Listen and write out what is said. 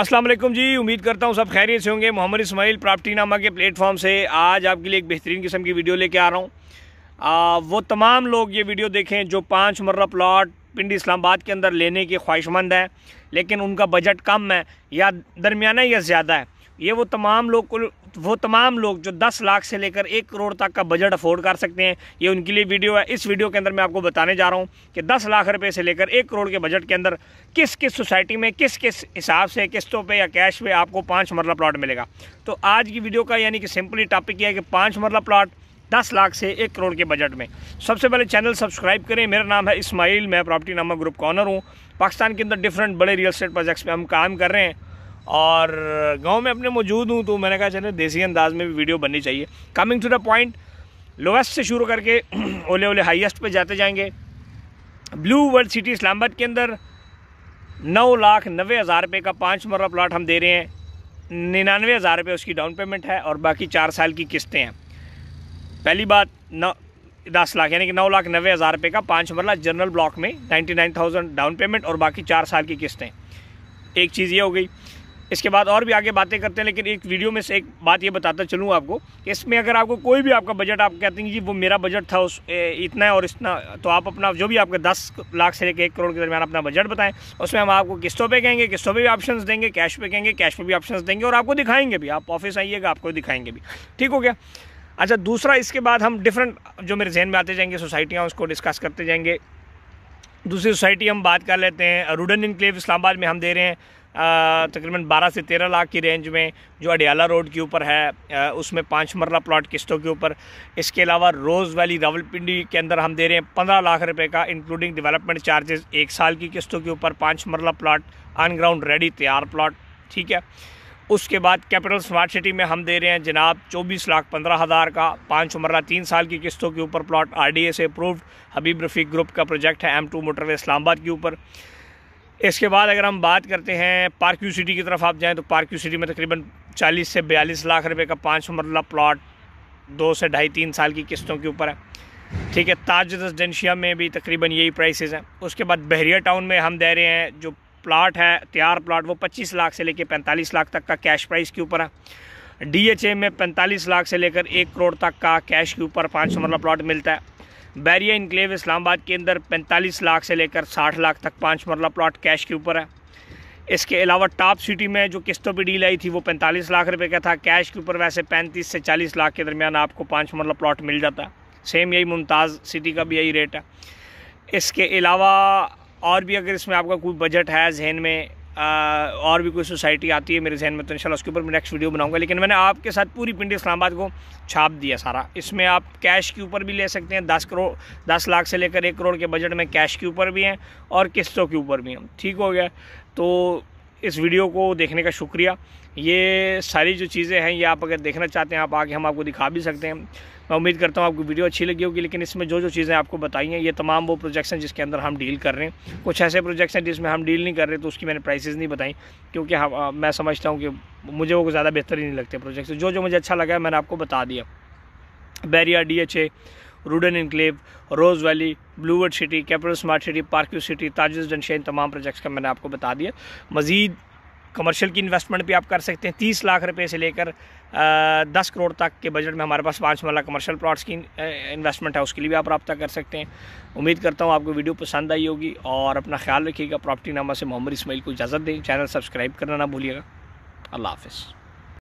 अस्सलाम वालेकुम जी उम्मीद करता हूँ सब खैरियत से होंगे मोहम्मद इसमाइल प्रॉपर्टी नामा के प्लेटफॉर्म से आज आपके लिए एक बेहतरीन किस्म की वीडियो लेके आ रहा हूँ वो तमाम लोग ये वीडियो देखें जो पाँच मरला प्लाट पिंड इस्लामाबाद के अंदर लेने के ख्वाहिशमंद है लेकिन उनका बजट कम है या दरमियाना या ज़्यादा है ये वो तमाम लोग वो तमाम लोग जो 10 लाख से लेकर एक करोड़ तक का बजट अफोर्ड कर सकते हैं ये उनके लिए वीडियो है इस वीडियो के अंदर मैं आपको बताने जा रहा हूँ कि 10 लाख रुपए से लेकर एक करोड़ के बजट के अंदर किस किस सोसाइटी में किस किस हिसाब से किस्तों पे या कैश पे आपको पाँच मरला प्लाट मिलेगा तो आज की वीडियो का यानी कि सिंपली टॉपिक यह है कि पाँच मरला प्लाट दस लाख से एक करोड़ के बजट में सबसे पहले चैनल सब्सक्राइब करें मेरा नाम है इसमाइल मैं प्रॉपर्टी नामक ग्रुप का ऑनर हूँ पाकिस्तान के अंदर डिफरेंट बड़े रियल स्टेट प्रोजेक्ट्स में हम काम कर रहे हैं और गांव में अपने मौजूद हूँ तो मैंने कहा चले देसी अंदाज में भी वीडियो बननी चाहिए coming to the point lowest से शुरू करके ओले ओले हाईएस्ट पे जाते जाएंगे ब्लू वर्ल्ड सिटी इस्लामाबाद के अंदर नौ लाख नबे हज़ार रुपये का पाँच मरला प्लाट हम दे रहे हैं निन्यानवे हज़ार रुपये उसकी डाउन पेमेंट है और बाकी चार साल की किस्तें हैं पहली बात नौ दस लाख यानी कि नौ लाख नबे हज़ार रुपये का पाँच मरला जनरल ब्लॉक में ninety nine thousand down payment और बाकी चार साल की किस्तें एक चीज़ ये हो गई इसके बाद और भी आगे बातें करते हैं लेकिन एक वीडियो में से एक बात ये बताता चलूँ आपको इसमें अगर आपको कोई भी आपका बजट आप कहते हैं जी वो मेरा बजट था उस इतना है और इतना तो आप अपना जो भी आपका दस लाख से लेकर एक करोड़ के दरमियान अपना बजट बताएं उसमें हम आपको किस्तों पर कहेंगे किस्तों पर भी ऑप्शन देंगे कैश पे कहेंगे कैश पर भी ऑप्शन देंगे और आपको दिखाएंगे भी आप ऑफिस आइएगा आपको दिखाएंगे भी ठीक हो गया अच्छा दूसरा इसके बाद हम डिफरेंट जो मेरे जहन में आते जाएंगे सोसाइटियाँ उसको डिस्कस करते जाएंगे दूसरी सोसाइटी हम बात कर लेते हैं रूडन इनक्लेव इस्लामाबाद में हम दे रहे हैं तकरीबन 12 से 13 लाख की रेंज में जो अडियाला रोड के ऊपर है आ, उसमें पाँच मरला प्लाट किस्तों के ऊपर इसके अलावा रोज़ वैली रावलपिंडी के अंदर हम दे रहे हैं पंद्रह लाख रुपए का इंक्लूडिंग डेवलपमेंट चार्जेस एक साल की किस्तों के ऊपर पाँच marla plot on ground ready तैयार प्लाट ठीक है उसके बाद कैपिटल स्मार्ट सिटी में हम दे रहे हैं जनाब चौबीस लाख पंद्रह हज़ार का पाँच मरला तीन साल की किस्तों के ऊपर प्लॉट आरडीए से अप्रूव्ड हबीब रफ़ीक ग्रुप का प्रोजेक्ट है एम टू मोटरवे इस्लामाबाद के ऊपर इसके बाद अगर हम बात करते हैं पार्क यू सिटी की तरफ आप जाएँ तो पार्क यू सिटी में तकरीबन चालीस से बयालीस लाख रुपये का पाँच मरला प्लाट दो से ढाई तीन साल की किस्तों के ऊपर है ठीक है ताज रेजिडेंशिया में भी तकरीबन यही प्राइसेस हैं उसके बाद बहरिया टाउन में हम दे रहे हैं जो प्लाट है तैयार प्लाट वो 25 लाख से लेकर 45 लाख तक का कैश प्राइस के ऊपर है डीएचए में 45 लाख से लेकर एक करोड़ तक का कैश के ऊपर पाँच सौ मरला मतलब प्लाट मिलता है बैरिया इनक्लेव इस्लामाबाद के अंदर 45 लाख से लेकर 60 लाख तक पाँच मरला प्लाट कैश के ऊपर है इसके अलावा टॉप सिटी में जो किस्तों पे डील आई थी वो पैंतालीस लाख रुपए का था कैश के ऊपर वैसे पैंतीस से चालीस लाख के दरमियान आपको पाँच मरला मतलब प्लाट मिल जाता है सेम यही मुमताज़ सिटी का भी यही रेट है इसके अलावा और भी अगर इसमें आपका कोई बजट है जहन में आ, और भी कोई सोसाइटी आती है मेरे जहन में तो इनशाला उसके ऊपर मैं नेक्स्ट वीडियो बनाऊंगा लेकिन मैंने आपके साथ पूरी पिंडी इस्लामाबाद को छाप दिया सारा इसमें आप कैश के ऊपर भी ले सकते हैं दस करोड़ दस लाख से लेकर एक करोड़ के बजट में कैश के ऊपर भी हैं और किस्तों के ऊपर भी हैं ठीक हो गया तो इस वीडियो को देखने का शुक्रिया ये सारी जो चीज़ें हैं ये आप अगर देखना चाहते हैं आप आके हम आपको दिखा भी सकते हैं मैं उम्मीद करता हूँ आपको वीडियो अच्छी लगी होगी लेकिन इसमें जो जो चीज़ें आपको बताई हैं ये तमाम वो प्रोजेक्शन जिसके अंदर हम डील कर रहे हैं कुछ ऐसे प्रोजेक्ट्स हैं जिसमें हम डील नहीं कर रहे तो उसकी मैंने प्राइसेस नहीं बताई क्योंकि हम, आ, मैं समझता हूँ कि मुझे वो ज़्यादा बेहतर ही नहीं लगते प्रोजेक्ट्स जो जो मुझे अच्छा लगा मैंने आपको बता दिया Bahria D H A Rudn enclave rose valley blue world city capital smart city park view city Tajuddin शेन तमाम प्रोजेक्ट्स का मैंने आपको बता दिया मज़ीद कमर्शियल की इन्वेस्टमेंट भी आप कर सकते हैं तीस लाख रुपए से लेकर दस करोड़ तक के बजट में हमारे पास पाँच मरला कमर्शियल प्लाट्स की इन्वेस्टमेंट है उसके लिए भी आप रब्ता कर सकते हैं उम्मीद करता हूँ आपको वीडियो पसंद आई होगी और अपना ख्याल रखिएगा प्रॉपर्टी नामा से मोहम्मद इसमाइल को इजाज़त दें चैनल सब्सक्राइब करना ना भूलिएगा अल्लाह हाफिज़